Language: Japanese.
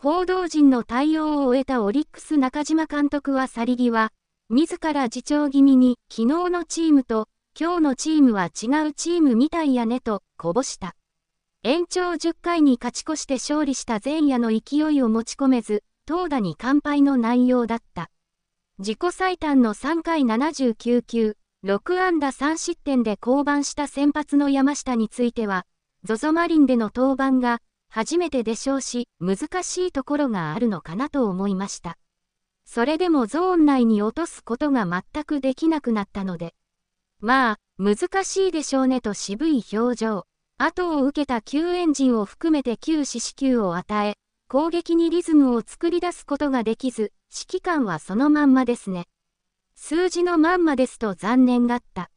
報道陣の対応を終えたオリックス中島監督は去り際、自ら自重気味に、昨日のチームと、今日のチームは違うチームみたいやねと、こぼした。延長10回に勝ち越して勝利した前夜の勢いを持ち込めず、投打に完敗の内容だった。自己最短の3回79球、6安打3失点で降板した先発の山下については、ゾゾマリンでの登板が初めてでしょうし、難しいところがあるのかなと思いました。それでもゾーン内に落とすことが全くできなくなったので。まあ、難しいでしょうねと渋い表情。後を受けた旧エンジンを含めて旧四死球を与え、攻撃にリズムを作り出すことができず、指揮官はそのまんまですね。数字のまんまですと残念がった。